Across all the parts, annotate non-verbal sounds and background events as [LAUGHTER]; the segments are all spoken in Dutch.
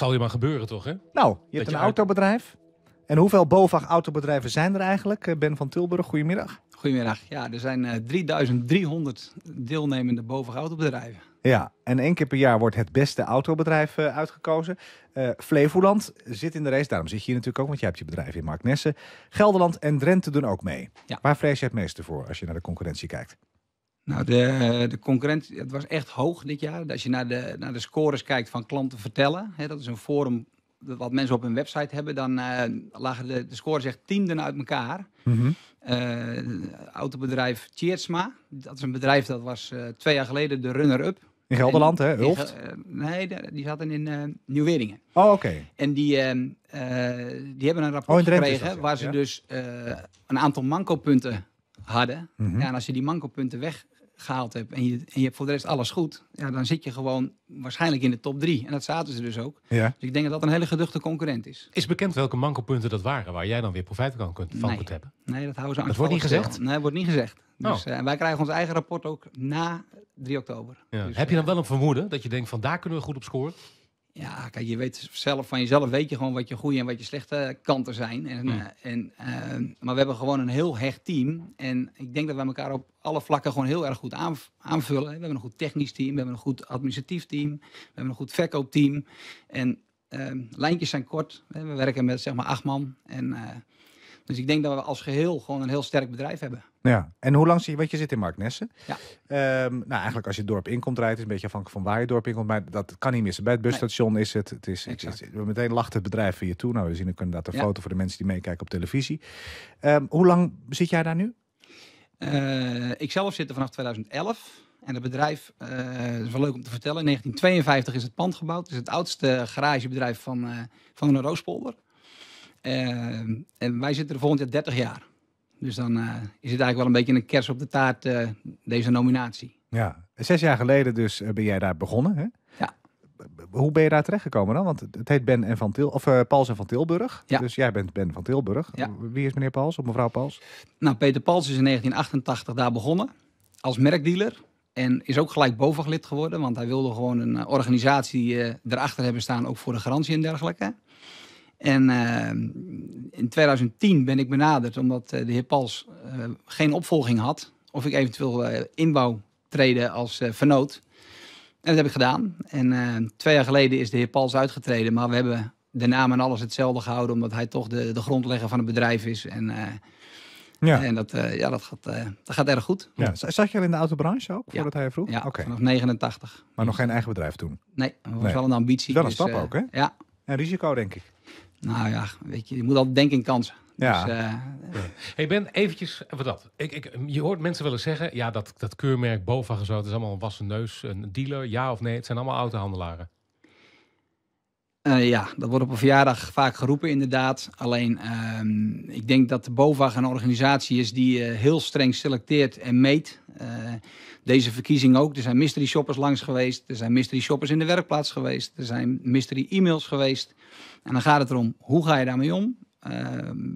zal je maar gebeuren, toch? Hè? Nou, je hebt een autobedrijf. En hoeveel BOVAG-autobedrijven zijn er eigenlijk? Eh, ben van Tilburg, goedemiddag. Goedemiddag. Ja, er zijn uh, eh, 3300 deelnemende BOVAG-autobedrijven. Ja, en één keer per jaar wordt het beste autobedrijf eh, uitgekozen. Flevoland zit in de race, daarom zit je hier natuurlijk ook, want jij hebt je bedrijf in Nessen. Gelderland en Drenthe doen ook mee. Waar vrees je het meeste voor als je naar de concurrentie kijkt? Nou, de, de concurrentie het was echt hoog dit jaar. Als je naar de, naar de scores kijkt van klanten vertellen, hè, dat is een forum wat mensen op hun website hebben, dan eh, lagen de, de scores echt tienden uit elkaar. Mm autobedrijf Cheersma dat is een bedrijf dat was eh, twee jaar geleden de runner-up. In Gelderland, hè? Ulft? nee, die zaten in nieuw Oh, oké. En die, die hebben een rapport oh, gekregen waar ze dus een aantal mankopunten hadden. Mhm. ja, en als je die mankopunten weg gehaald hebt en je, en je hebt voor de rest alles goed, ja, dan zit je gewoon waarschijnlijk in de top drie. En dat zaten ze dus ook. Ja. Dus ik denk dat dat een hele geduchte concurrent is. Is bekend welke mankelpunten dat waren, waar jij dan weer profijt van kunt, van kunt hebben? Nee, dat houden ze aan. Dat wordt niet gezegd? Nee, dat wordt niet gezegd. Oh. Dus, oh. wij krijgen ons eigen rapport ook na 3 oktober. Ja. Dus, heb je dan eh, wel een vermoeden dat je denkt van daar kunnen we goed op scoren? Ja, kijk, je weet zelf van jezelf, weet je gewoon wat je goede en wat je slechte kanten zijn. En, eh, en, eh, maar we hebben gewoon een heel hecht team. En ik denk dat we elkaar op alle vlakken gewoon heel erg goed aanvullen. We hebben een goed technisch team, we hebben een goed administratief team, we hebben een goed verkoopteam. En eh, lijntjes zijn kort. We werken met zeg maar acht man. En dus ik denk dat we als geheel gewoon een heel sterk bedrijf hebben. Ja, en hoe lang zie je, want je zit in Marknessen. Ja. Ehm, nou, eigenlijk als je het dorp inkomt rijdt, is een beetje afhankelijk van waar je dorp inkomt, maar dat kan niet missen. Bij het busstation is het, het is, meteen lacht het bedrijf van je toe. Nou, we zien ook inderdaad een foto voor de mensen die meekijken op televisie. Ehm, hoe lang zit jij daar nu? Uh, ik zelf zit er vanaf 2011. En het bedrijf, uh, is wel leuk om te vertellen, in 1952 is het pand gebouwd. Het is het oudste garagebedrijf van, uh, van de Roospolder. Ehm, en wij zitten er volgend jaar 30 jaar. Dus dan eh, is het eigenlijk wel een beetje een kers op de taart, eh, deze nominatie. Ja, zes jaar geleden dus eh, ben jij daar begonnen. Hè? Ja. Hoe ben je daar terecht gekomen dan? Want het heet Ben en van Til, of uh, Pals en van Tilburg. Ja. Dus jij bent Ben van Tilburg. Ja. Wie is meneer Pauls of mevrouw Pauls? Nou, Peter Pauls is in 1988 daar begonnen als merkdealer. En is ook gelijk bovenlid geworden, want hij wilde gewoon een organisatie erachter hebben staan, ook voor de garantie en dergelijke. En ehm, in 2010 ben ik benaderd omdat eh, de heer Pals eh, geen opvolging had. Of ik eventueel eh, inbouw treden als vernoot. En dat heb ik gedaan. En ehm, twee jaar geleden is de heer Pals uitgetreden. Maar we hebben de naam en alles hetzelfde gehouden. Omdat hij toch de, de grondlegger van het bedrijf is. En, ja. en dat, ja, dat, gaat, dat gaat erg goed. Ja. Zat je al in de autobranche ook? Voordat ja. hij vroeg? Ja, vanaf 89. Maar nog geen eigen bedrijf toen? Nee, dat was wel een ambitie. Wel een stap dus, ook, hè? Ja. En risico, denk ik. Nou ja, weet je, je moet altijd denken in kansen. Ja. Dus, eh, Hey Ben, eventjes wat dat. Ik, ik, je hoort mensen willen zeggen, ja, dat, dat keurmerk BOVAG en zo, dat is allemaal een wassen neus, een dealer, ja of nee, het zijn allemaal autohandelaren. Uh, ja, dat wordt op een verjaardag vaak geroepen, inderdaad. Alleen, ehm, ik denk dat de BOVAG een organisatie is die eh, heel streng selecteert en meet. Eh, deze verkiezing ook. Er zijn mystery shoppers langs geweest. Er zijn mystery shoppers in de werkplaats geweest. Er zijn mystery e-mails geweest. En dan gaat het erom, hoe ga je daarmee om? Ehm,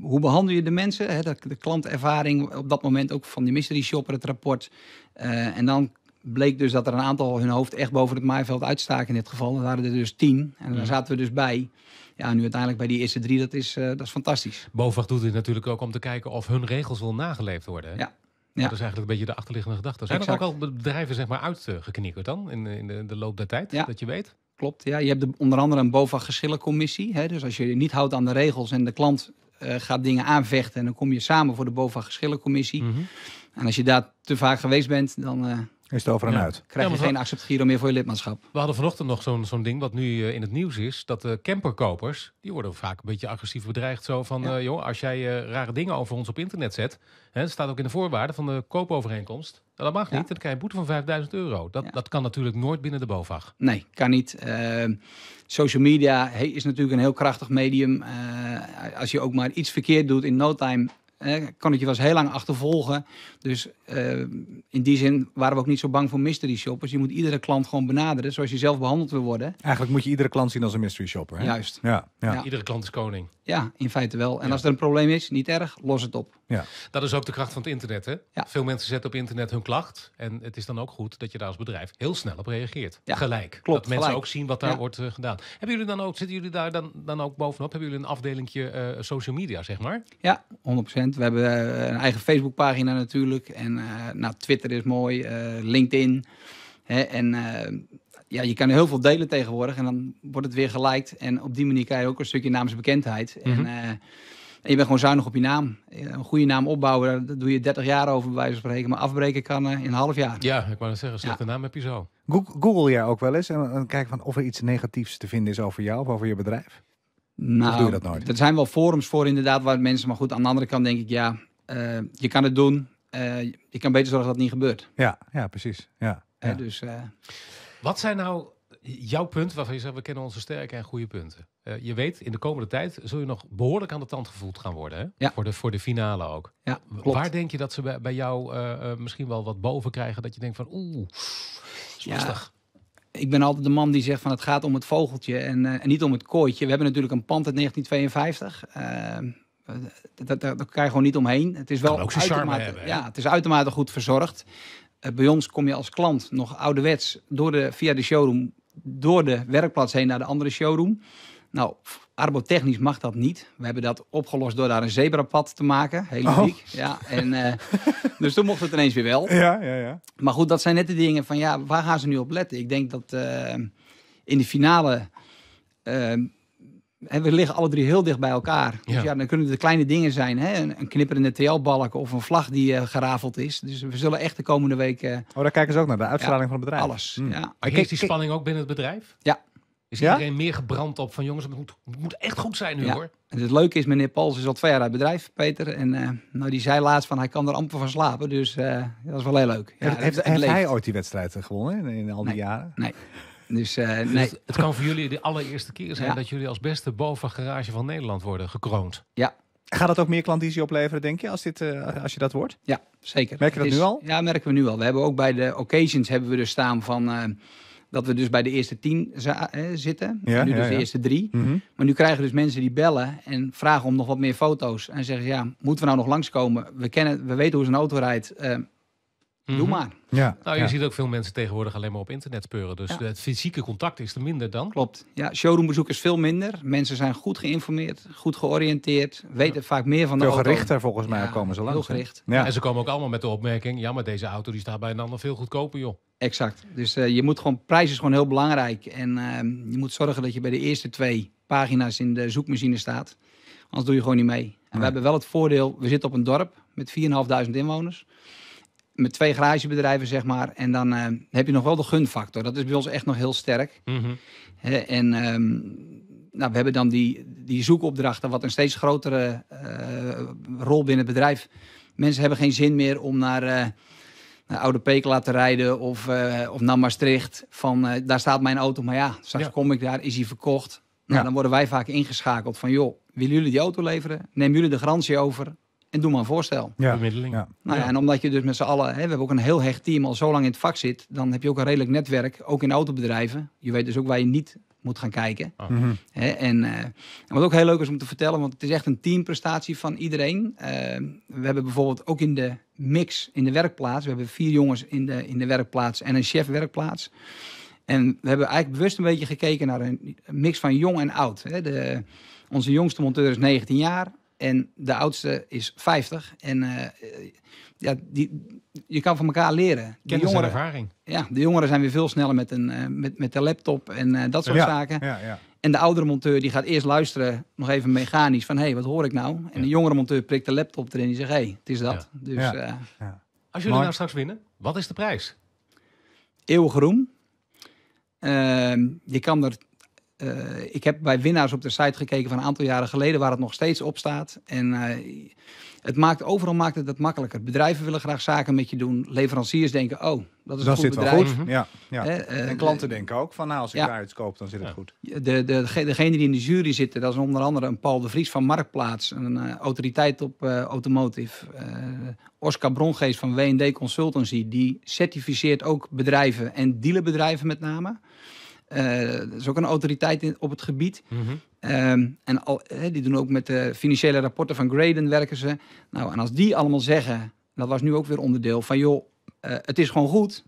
hoe behandel je de mensen? Hè? De, klantervaring op dat moment ook van die mystery shopper, het rapport. Eh, en dan bleek dus dat er een aantal hun hoofd echt boven het maaiveld uitstaken in dit geval. Er waren er dus tien. En daar zaten we dus bij. Ja, nu uiteindelijk bij die eerste drie, dat is, eh, dat is fantastisch. BOVAG doet het natuurlijk ook om te kijken of hun regels wel nageleefd worden. Hè? Ja, ja. Dat is eigenlijk een beetje de achterliggende gedachte. Zijn exact. er ook al bedrijven zeg maar, uitgeknikkerd eh, dan in, in, de, de, loop der tijd, ja. dat je weet? Klopt, ja. Je hebt de, onder andere een bovag Hè? Dus als je niet houdt aan de regels en de klant eh, gaat dingen aanvechten... en dan kom je samen voor de BOVAG-geschillencommissie. Mm En als je daar te vaak geweest bent, dan... Eh, is het over en uit. Krijg je geen geen Giro meer voor je lidmaatschap. We hadden vanochtend nog zo'n zo'n ding wat nu eh, in het nieuws is. Dat de camperkopers, die worden vaak een beetje agressief bedreigd. Zo van, ja. Eh, joh, als jij eh, rare dingen over ons op internet zet. Hè, staat ook in de voorwaarden van de koopovereenkomst. Nou, dat mag niet, dan krijg je boete van 5000 euro. Dat, dat kan natuurlijk nooit binnen de BOVAG. Nee, kan niet. Ehm, social media is natuurlijk een heel krachtig medium. als je ook maar iets verkeerd doet in no time... kan het je wel eens heel lang achtervolgen. Dus ehm, in die zin waren we ook niet zo bang voor mystery shoppers. Je moet iedere klant gewoon benaderen zoals je zelf behandeld wil worden. Eigenlijk moet je iedere klant zien als een mystery shopper. Hè? Juist. Ja, ja. Iedere klant is koning. Ja, in feite wel. En als er een probleem is, niet erg, los het op. Ja. Dat is ook de kracht van het internet. Hè? Veel mensen zetten op internet hun klacht. En het is dan ook goed dat je daar als bedrijf heel snel op reageert. Gelijk. Klopt, dat mensen ook zien wat daar wordt eh, gedaan. Hebben jullie dan ook, zitten jullie daar dan, dan ook bovenop? Hebben jullie een afdelingje eh, social media, zeg maar? Ja, 100%. We hebben eh, een eigen Facebookpagina natuurlijk en eh, nou, Twitter is mooi, eh, LinkedIn. Hè, en eh, ja, je kan heel veel delen tegenwoordig en dan wordt het weer geliked. En op die manier krijg je ook een stukje naamsbekendheid. bekendheid. Mhm. en, je bent gewoon zuinig op je naam. Een goede naam opbouwen, dat doe je 30 jaar over bij wijze van spreken. Maar afbreken kan in een half jaar. Ja, ik wou zeggen, slechte naam heb je zo. Google jij ook wel eens en, en kijken van of er iets negatiefs te vinden is over jou of over je bedrijf? Nou, doe je dat nooit? er zijn wel forums voor inderdaad waar mensen, maar goed, aan de andere kant denk ik, ja, je kan het doen. Eh, je kan beter zorgen dat het niet gebeurt. Ja, ja precies. Ja, Dus, eh, Wat zijn nou jouw punten waarvan je zegt, we kennen onze sterke en goede punten. Eh, je weet, in de komende tijd zul je nog behoorlijk aan de tand gevoeld gaan worden. Hè? Voor, de, voor de finale ook. Ja, Waar denk je dat ze bij, jou misschien wel wat boven krijgen? Dat je denkt van, oeh, ja, lastig. Ik ben altijd de man die zegt van het gaat om het vogeltje en, en niet om het kooitje. We hebben natuurlijk een pand uit 1952. Ehm, daar, eh, daar, kan je gewoon niet omheen. Het is wel ook uitermate, ja, het is uitermate goed verzorgd. Eh, bij ons kom je als klant nog ouderwets door de, via de showroom, door de werkplaats heen naar de andere showroom. Nou, arbotechnisch mag dat niet. We hebben dat opgelost door daar een zebrapad te maken. Heel oh. uniek. Ja, en, eh, [LAUGHS] dus toen mocht het ineens weer wel. Ja, ja, ja. Maar goed, dat zijn net de dingen van ja, waar gaan ze nu op letten? Ik denk dat in de finale en we liggen alle drie heel dicht bij elkaar. Dus ja, dan kunnen het de kleine dingen zijn. Hè? Een, knipperende TL-balk of een vlag die uh, gerafeld is. Dus we zullen echt de komende week... Uh, eh, oh, daar kijken ze ook naar, de uitstraling van het bedrijf. Alles, hmm. ja. Maar heeft die spanning ook binnen het bedrijf? Ja. Is iedereen meer gebrand op van jongens, het moet, het moet echt goed zijn nu hoor. En het leuke is, meneer Pauls is al twee jaar uit bedrijf, Peter. En eh, nou, die zei laatst van hij kan er amper van slapen. Dus dat is wel heel leuk. heeft, hij ooit die wedstrijd gewonnen in, al die jaren? Nee. Dus, eh, dus, nee. het kan voor jullie de allereerste keer zijn dat jullie als beste bovengarage van Nederland worden gekroond. Ja. Gaat dat ook meer klandizie opleveren, denk je, als, dit, eh, als je dat wordt? Ja, zeker. Merken we dat nu al? Ja, merken we nu al. We hebben ook bij de occasions hebben we dus staan van... Eh, dat we dus bij de eerste tien zitten. Ja, nu dus de eerste drie. Mhm. Maar nu krijgen dus mensen die bellen en vragen om nog wat meer foto's. En zeggen, ja, moeten we nou nog langskomen? We, kennen, we weten hoe zo'n auto rijdt. Doe mhm. maar. Ja. Nou, je ziet ook veel mensen tegenwoordig alleen maar op internet speuren. Dus het fysieke contact is er minder dan. Klopt. Ja, showroombezoek is veel minder. Mensen zijn goed geïnformeerd, goed georiënteerd, weten vaak meer van de veel auto. Veel gerichter volgens mij komen ze langs. Heel gericht. Ja. En ze komen ook allemaal met de opmerking, ja, maar deze auto die staat bij een ander veel goedkoper, joh. Exact. Dus eh, je moet gewoon, prijs is gewoon heel belangrijk. En ehm, je moet zorgen dat je bij de eerste twee pagina's in de zoekmachine staat. Anders doe je gewoon niet mee. En we hebben wel het voordeel, we zitten op een dorp met 4.500 inwoners met twee garagebedrijven, zeg maar. En dan eh, heb je nog wel de gunfactor. Dat is bij ons echt nog heel sterk. Mhm. en ehm, nou, we hebben dan die, die zoekopdrachten, wat een steeds grotere eh, rol binnen het bedrijf. Mensen hebben geen zin meer om naar, eh, naar Oude Pekela te rijden of, of naar Maastricht. Van daar staat mijn auto, maar ja, straks kom ik daar, is hij verkocht. Nou, Dan worden wij vaak ingeschakeld van, joh, willen jullie die auto leveren? Neem jullie de garantie over? En doe maar een voorstel. Ja. Bemiddeling. Ja. Nou ja, en omdat je dus met z'n allen, hè, we hebben ook een heel hecht team al zo lang in het vak zit, dan heb je ook een redelijk netwerk, ook in autobedrijven. Je weet dus ook waar je niet moet gaan kijken. Ah. Mhm. hè, en, en, eh, wat ook heel leuk is om te vertellen, want het is echt een teamprestatie van iedereen. Eh, we hebben bijvoorbeeld ook in de mix in de werkplaats, we hebben vier jongens in de, in de werkplaats en een chef werkplaats. En we hebben eigenlijk bewust een beetje gekeken naar een mix van jong en oud. De, onze jongste monteur is 19 jaar, en de oudste is 50. En eh, ja, die, je kan van elkaar leren. de jongeren, ervaring. Ja, de jongeren zijn weer veel sneller met, een, eh, met, met de laptop en eh, dat soort zaken. Ja, ja. En de oudere monteur die gaat eerst luisteren, nog even mechanisch, van hé, hey, wat hoor ik nou? En de jongere monteur prikt de laptop erin en die zegt hé, hey, het is dat. Dus, Als jullie nou straks winnen, wat is de prijs? Eeuwig roem. Ehm, je kan er eh, ik heb bij winnaars op de site gekeken van een aantal jaren geleden waar het nog steeds op staat. En eh, het maakt, overal maakt het dat makkelijker. Bedrijven willen graag zaken met je doen. Leveranciers denken, oh, dat is een goed bedrijf. Goed. Mhm. ja, ja. Eh, en klanten denken ook van, nou, als ik daar iets koop, dan zit het goed. De, de, degene die in de jury zitten, dat is onder andere een Paul de Vries van Marktplaats. Een autoriteit op automotive. Oscar Brongeest van W&D Consultancy. Die certificeert ook bedrijven en dealerbedrijven met name dat eh, is ook een autoriteit op het gebied. Mhm. Ehm, en al, die doen ook met de financiële rapporten van Graden werken ze. Nou, en als die allemaal zeggen, dat was nu ook weer onderdeel van joh, eh, het is gewoon goed.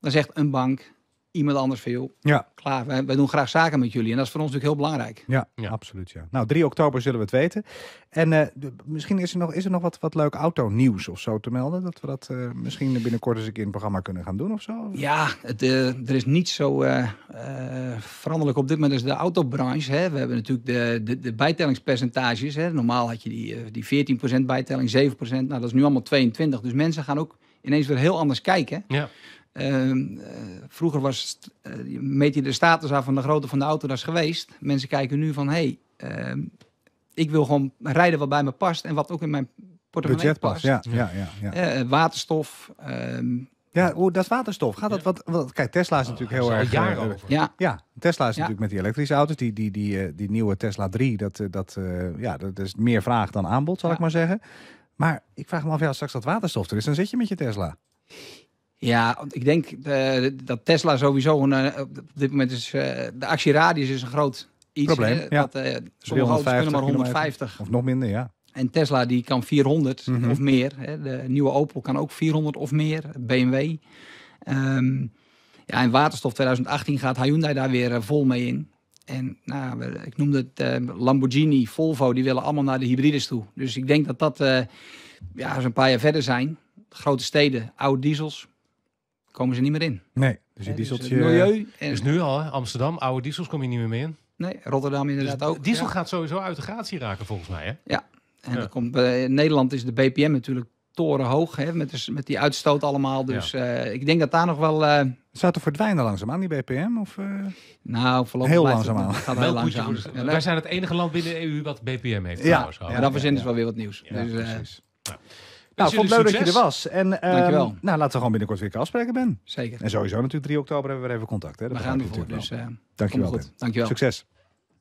Dan zegt een bank, iemand anders veel. Ja. Klaar, wij, wij, doen graag zaken met jullie. En dat is voor ons natuurlijk heel belangrijk. Ja, ja. absoluut. Ja. Nou, 3 oktober zullen we het weten. En eh, misschien is er nog, is er nog wat, wat leuk nieuws of zo te melden. Dat we dat uh, misschien binnenkort eens een keer in het programma kunnen gaan doen of zo. Ja, het, eh, er is niet zo veranderlijk op dit moment is de autobranche. Hè. We hebben natuurlijk de, de, de bijtellingspercentages. Hè. Normaal had je die, die 14% bijtelling, 7%. Nou, dat is nu allemaal 22. Dus mensen gaan ook ineens weer heel anders kijken. Ja. Ehm, eh, vroeger was, uh, meet je de status af van de grootte van de auto, dat is geweest. Mensen kijken nu van, hé, hey, ehm, ik wil gewoon rijden wat bij me past en wat ook in mijn portemonnee Budget past. Ja, ja, ja, ja. Eh, waterstof. Ehm, ja, oh, dat waterstof. Gaat dat wat, wat? Kijk, Tesla is oh, natuurlijk heel erg. Jaren Ja. ja, Tesla is natuurlijk met die elektrische auto's. Die, die, die, die nieuwe Tesla 3, dat, dat, ja, dat is meer vraag dan aanbod, zal ik maar zeggen. Maar ik vraag me af, ja, straks dat waterstof er is, dan zit je met je Tesla. Ja, ik denk eh, dat Tesla sowieso een, eh, op dit moment is eh, de actieradius is een groot iets. Probleem, Ja. Dat, sommige auto's kunnen maar 150. Of nog minder, ja. En Tesla die kan 400 mhm. of meer. Hè? De nieuwe Opel kan ook 400 of meer. BMW. Ehm, ja, en waterstof 2018 gaat Hyundai daar weer vol mee in. En nou, ik noemde het Lamborghini, Volvo, die willen allemaal naar de hybrides toe. Dus ik denk dat dat, uh, ja, als een paar jaar verder zijn, grote steden, oude diesels, komen ze niet meer in. Nee, dus die dus dieseltje... Dus milieu... En... Is dus nu al, Amsterdam, oude diesels kom je niet meer mee in. Nee, Rotterdam inderdaad dus ook. Diesel gaat sowieso uit de gratie raken volgens mij, hè? Ja. En ja. komt, eh, in Nederland is de BPM natuurlijk torenhoog, hè, met, dus, met die uitstoot allemaal. Dus eh, ik denk dat daar nog wel... Uh... Zou het verdwijnen langzaamaan, die BPM? Of, uh... Nou, voorlopig heel langzaam Gaan gaat langzaam. Ja, wij zijn het enige land binnen de EU wat BPM heeft. Ja, trouwens, ja, en dat verzin is wel weer wat nieuws. dus, precies. Nou, ik vond het leuk dat je er was. En, Dankjewel. Ehm, nou, laten we gewoon binnenkort weer afspreken, Ben. Zeker. En sowieso natuurlijk 3 oktober hebben we weer even contact. Hè? we gaan ervoor. Dus, uh, Dankjewel, Ben. Dankjewel. Succes.